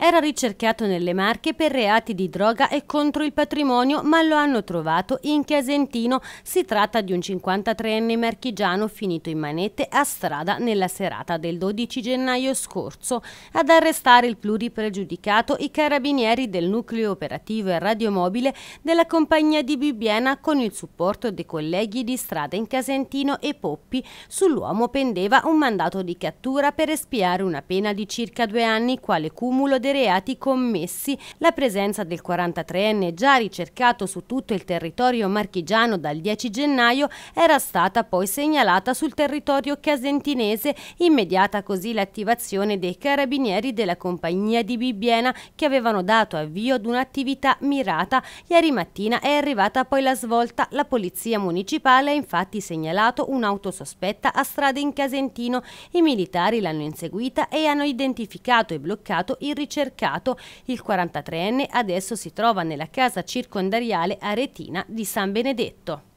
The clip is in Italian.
Era ricercato nelle Marche per reati di droga e contro il patrimonio, ma lo hanno trovato in Chiasentino. Si tratta di un 53enne marchigiano finito in manette a strada nella serata del 12 gennaio scorso. Ad arrestare il pluripregiudicato i carabinieri del nucleo operativo e radiomobile della compagnia di Bibbiena con il supporto dei colleghi di strada in Casentino e Poppi. Sull'uomo pendeva un mandato di cattura per espiare una pena di circa due anni quale cumulo del dei reati commessi, la presenza del 43enne già ricercato su tutto il territorio marchigiano dal 10 gennaio era stata poi segnalata sul territorio casentinese, immediata così l'attivazione dei carabinieri della compagnia di Bibbiena che avevano dato avvio ad un'attività mirata. Ieri mattina è arrivata poi la svolta, la polizia municipale ha infatti segnalato un'auto sospetta a strada in Casentino, i militari l'hanno inseguita e hanno identificato e bloccato il ricercatore ricercato, il 43enne adesso si trova nella casa circondariale aretina di San Benedetto.